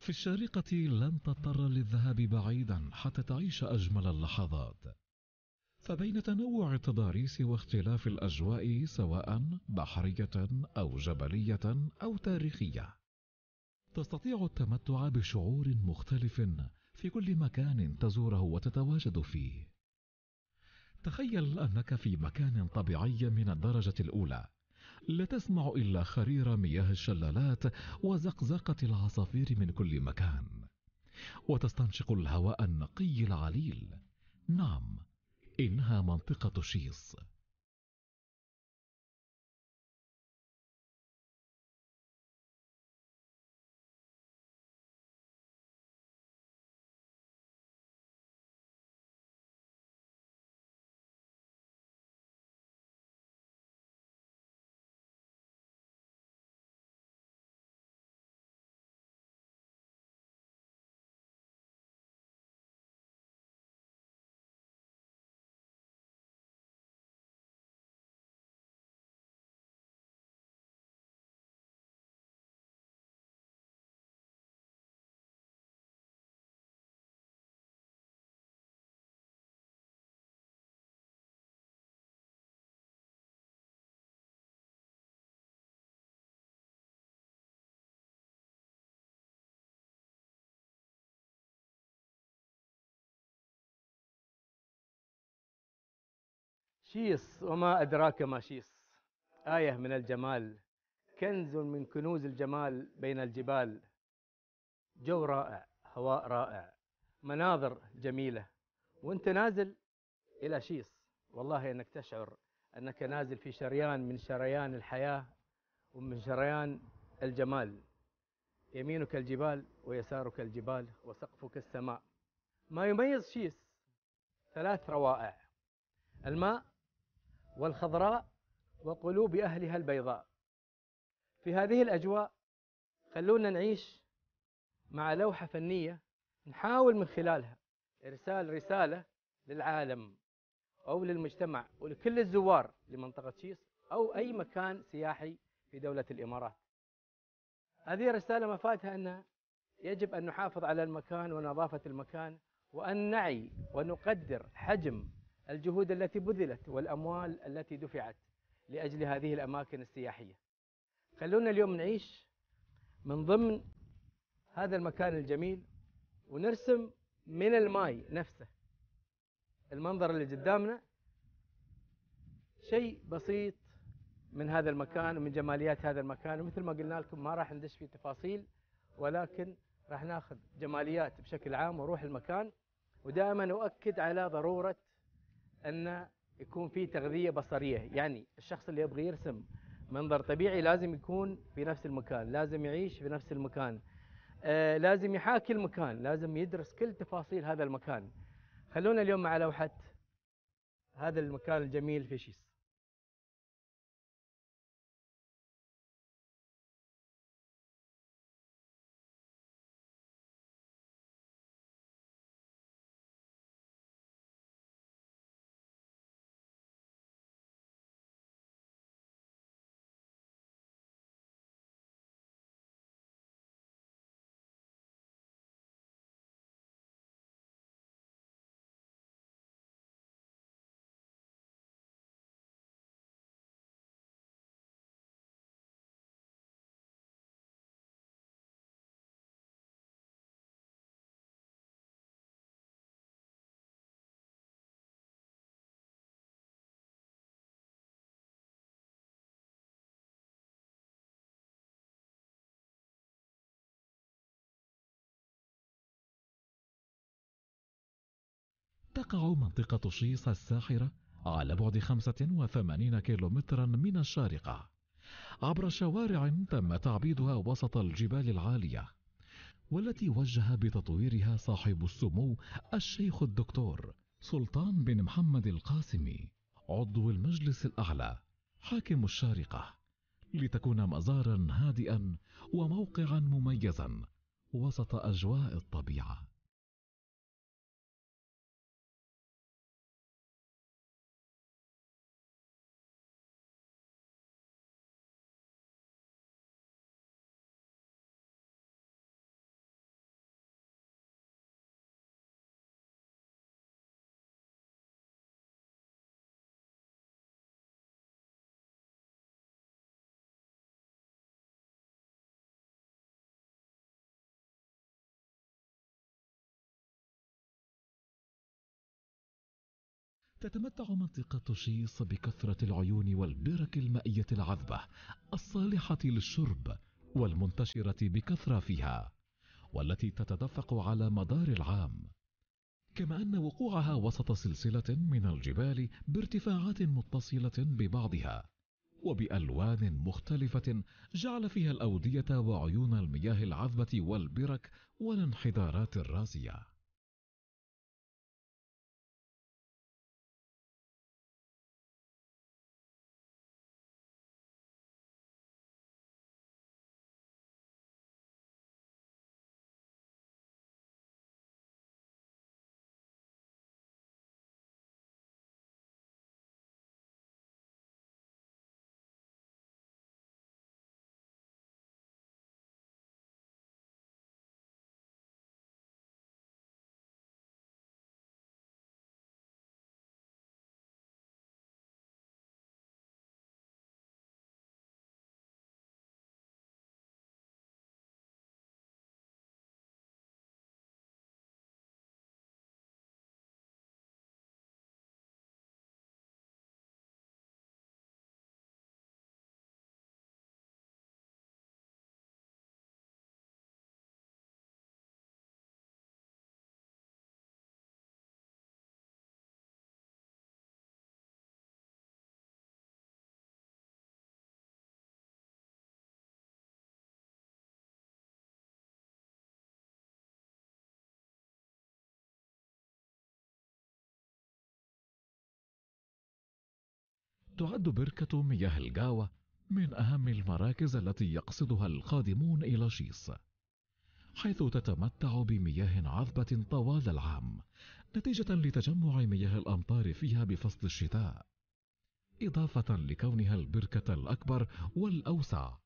في الشارقة لن تضطر للذهاب بعيدا حتى تعيش أجمل اللحظات فبين تنوع التضاريس واختلاف الأجواء سواء بحرية أو جبلية أو تاريخية تستطيع التمتع بشعور مختلف في كل مكان تزوره وتتواجد فيه تخيل أنك في مكان طبيعي من الدرجة الأولى لا تسمع إلا خرير مياه الشلالات وزقزقة العصافير من كل مكان وتستنشق الهواء النقي العليل نعم إنها منطقة شيص شيص وما أدراك ما شيص آية من الجمال كنز من كنوز الجمال بين الجبال جو رائع هواء رائع مناظر جميلة وانت نازل إلى شيص والله أنك تشعر أنك نازل في شريان من شريان الحياة ومن شريان الجمال يمينك الجبال ويسارك الجبال وسقفك السماء ما يميز شيس ثلاث روائع الماء والخضراء وقلوب أهلها البيضاء في هذه الأجواء خلونا نعيش مع لوحة فنية نحاول من خلالها إرسال رسالة للعالم أو للمجتمع ولكل الزوار لمنطقة شيص أو أي مكان سياحي في دولة الإمارات هذه الرسالة مفادها أن يجب أن نحافظ على المكان ونظافة المكان وأن نعي ونقدر حجم الجهود التي بذلت والأموال التي دفعت لأجل هذه الأماكن السياحية خلونا اليوم نعيش من ضمن هذا المكان الجميل ونرسم من الماي نفسه المنظر اللي قدامنا شيء بسيط من هذا المكان ومن جماليات هذا المكان ومثل ما قلنا لكم ما راح ندش في تفاصيل ولكن راح ناخذ جماليات بشكل عام وروح المكان ودائما اؤكد على ضروره ان يكون في تغذيه بصريه يعني الشخص اللي يبغى يرسم منظر طبيعي لازم يكون في نفس المكان لازم يعيش في نفس المكان آه لازم يحاكي المكان لازم يدرس كل تفاصيل هذا المكان خلونا اليوم مع لوحه هذا المكان الجميل في شيس تقع منطقة شيص الساحرة على بعد 85 كيلومترا من الشارقة عبر شوارع تم تعبيدها وسط الجبال العالية والتي وجه بتطويرها صاحب السمو الشيخ الدكتور سلطان بن محمد القاسمي عضو المجلس الأعلى حاكم الشارقة لتكون مزارا هادئا وموقعا مميزا وسط أجواء الطبيعة تتمتع منطقة شيص بكثرة العيون والبرك المائية العذبة الصالحة للشرب والمنتشرة بكثرة فيها والتي تتدفق على مدار العام كما أن وقوعها وسط سلسلة من الجبال بارتفاعات متصلة ببعضها وبألوان مختلفة جعل فيها الأودية وعيون المياه العذبة والبرك والانحدارات الراسية تعد بركة مياه الجاوة من أهم المراكز التي يقصدها القادمون إلى شيص حيث تتمتع بمياه عذبة طوال العام نتيجة لتجمع مياه الأمطار فيها بفصل الشتاء إضافة لكونها البركة الأكبر والأوسع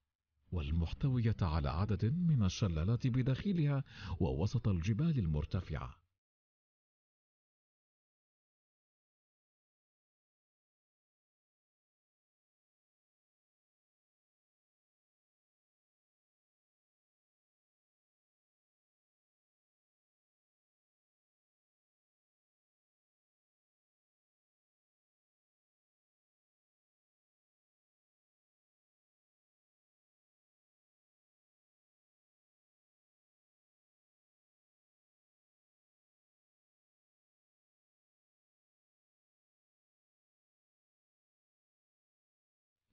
والمحتوية على عدد من الشلالات بداخلها ووسط الجبال المرتفعة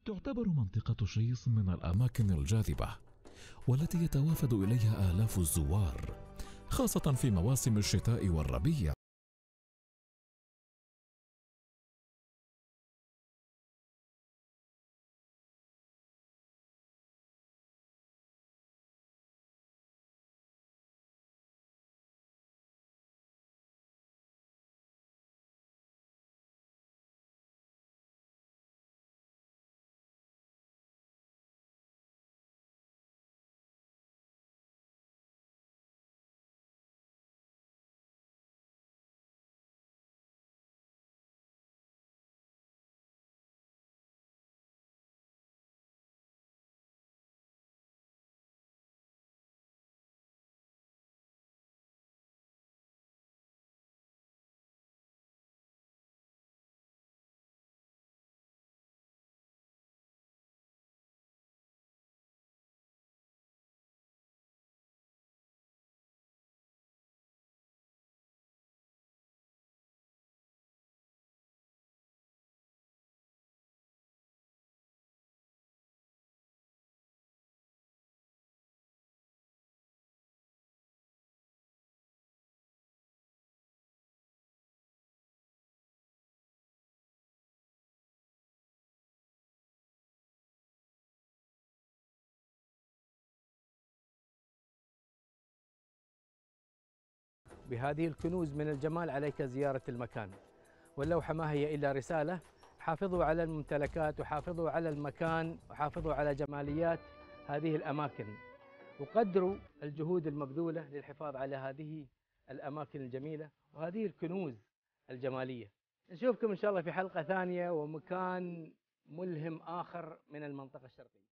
تعتبر منطقة شيص من الأماكن الجاذبة والتي يتوافد إليها آلاف الزوار خاصة في مواسم الشتاء والربيع بهذه الكنوز من الجمال عليك زيارة المكان واللوحة ما هي إلا رسالة حافظوا على الممتلكات وحافظوا على المكان وحافظوا على جماليات هذه الأماكن وقدروا الجهود المبذولة للحفاظ على هذه الأماكن الجميلة وهذه الكنوز الجمالية نشوفكم إن شاء الله في حلقة ثانية ومكان ملهم آخر من المنطقة الشرقية